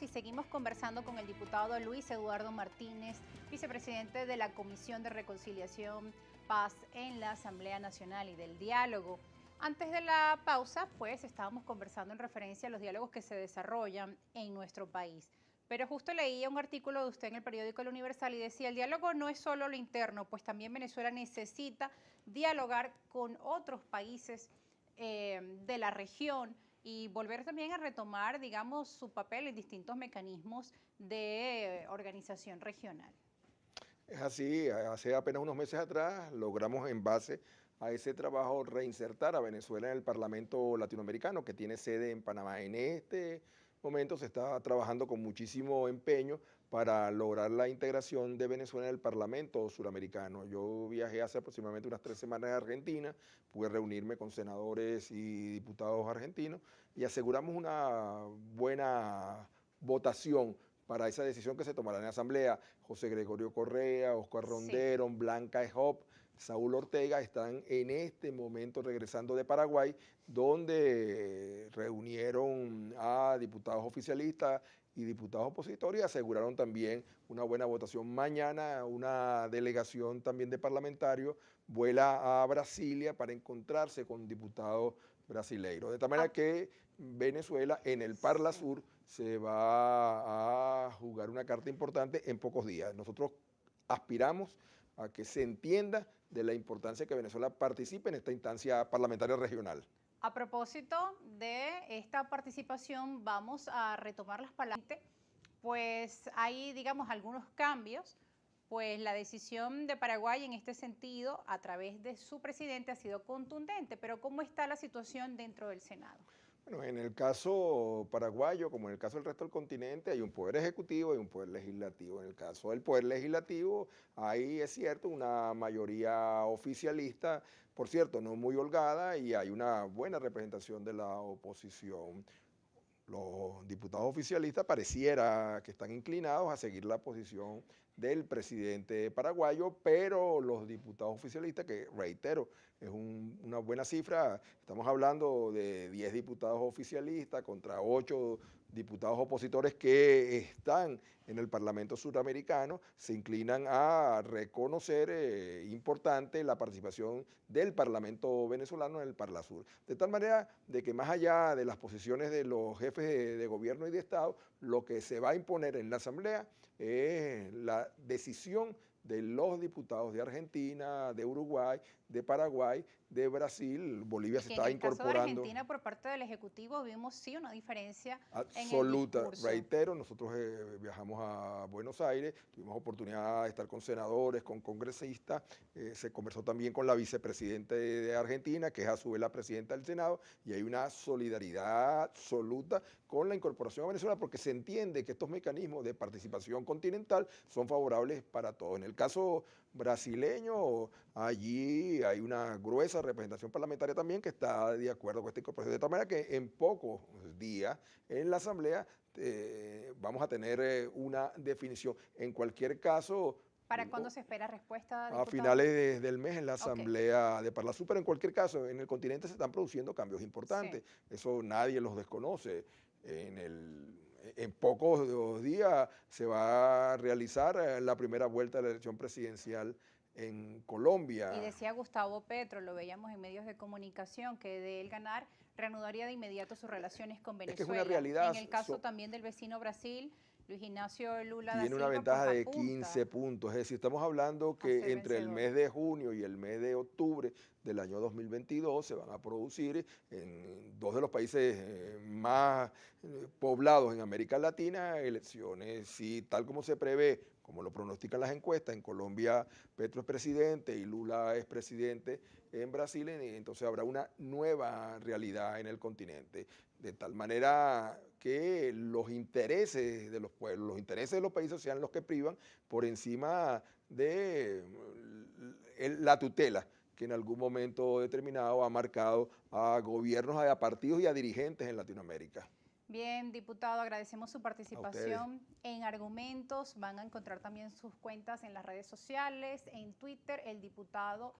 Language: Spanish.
y seguimos conversando con el diputado Luis Eduardo Martínez, vicepresidente de la Comisión de Reconciliación, Paz en la Asamblea Nacional y del Diálogo. Antes de la pausa, pues estábamos conversando en referencia a los diálogos que se desarrollan en nuestro país. Pero justo leía un artículo de usted en el periódico El Universal y decía, el diálogo no es solo lo interno, pues también Venezuela necesita dialogar con otros países eh, de la región y volver también a retomar, digamos, su papel en distintos mecanismos de organización regional. Es así, hace apenas unos meses atrás logramos en base a ese trabajo reinsertar a Venezuela en el Parlamento Latinoamericano, que tiene sede en Panamá en este, momento se está trabajando con muchísimo empeño para lograr la integración de Venezuela en el Parlamento suramericano. Yo viajé hace aproximadamente unas tres semanas a Argentina, pude reunirme con senadores y diputados argentinos y aseguramos una buena votación para esa decisión que se tomará en la Asamblea. José Gregorio Correa, Oscar Ronderon, Blanca Ejop, Saúl Ortega están en este momento regresando de Paraguay, donde reunieron diputados oficialistas y diputados opositores aseguraron también una buena votación. Mañana una delegación también de parlamentarios vuela a Brasilia para encontrarse con diputados brasileiros. De tal manera ah. que Venezuela en el Parla Sur se va a jugar una carta importante en pocos días. Nosotros aspiramos a que se entienda de la importancia que Venezuela participe en esta instancia parlamentaria regional. A propósito de esta participación, vamos a retomar las palabras. Pues hay, digamos, algunos cambios. Pues la decisión de Paraguay en este sentido, a través de su presidente, ha sido contundente. Pero ¿cómo está la situación dentro del Senado? Bueno, en el caso paraguayo, como en el caso del resto del continente, hay un poder ejecutivo y un poder legislativo. En el caso del poder legislativo, ahí es cierto, una mayoría oficialista, por cierto, no muy holgada, y hay una buena representación de la oposición los diputados oficialistas pareciera que están inclinados a seguir la posición del presidente paraguayo, pero los diputados oficialistas, que reitero, es una buena cifra, estamos hablando de 10 diputados oficialistas contra 8 diputados opositores que están en el Parlamento suramericano se inclinan a reconocer eh, importante la participación del Parlamento venezolano en el Parlasur. De tal manera de que más allá de las posiciones de los jefes de gobierno y de Estado, lo que se va a imponer en la Asamblea es la decisión de los diputados de Argentina, de Uruguay, de Paraguay, de Brasil, Bolivia se está incorporando. En el caso de Argentina, por parte del Ejecutivo, vimos sí una diferencia absoluta. En Reitero, nosotros eh, viajamos a Buenos Aires, tuvimos oportunidad de estar con senadores, con congresistas, eh, se conversó también con la vicepresidenta de, Argentina, que es a su vez la presidenta del Senado, y hay una solidaridad absoluta con la incorporación a Venezuela, porque se entiende que estos mecanismos de participación continental son favorables para todos. En el caso brasileño, allí hay una gruesa representación parlamentaria también que está de acuerdo con este incorporación. De tal manera que en pocos días en la Asamblea eh, vamos a tener eh, una definición. En cualquier caso, ¿Para cuándo se espera respuesta? A finales del mes en la Asamblea de parla pero en cualquier caso, en el continente se están produciendo cambios importantes. Eso nadie los desconoce. En el en pocos días se va a realizar eh, la primera vuelta de la elección presidencial en Colombia. Y decía Gustavo Petro, lo veíamos en medios de comunicación, que de él ganar reanudaría de inmediato sus relaciones con Venezuela. Es una realidad. En el caso también del vecino Brasil, Luis Lula tiene una ventaja pues, de 15 puntos. Es decir, estamos hablando que entre el mes de junio y el mes de octubre del año 2022 se van a producir en dos de los países eh, más eh, poblados en América Latina elecciones, y tal como se prevé como lo pronostican las encuestas, en Colombia Petro es presidente y Lula es presidente en Brasil, entonces habrá una nueva realidad en el continente, de tal manera que los intereses de los pueblos, los intereses de los países sean los que privan por encima de mm, la tutela que en algún momento determinado ha marcado a gobiernos, a partidos y a dirigentes en Latinoamérica. Bien, diputado, agradecemos su participación en Argumentos. Van a encontrar también sus cuentas en las redes sociales, en Twitter, el diputado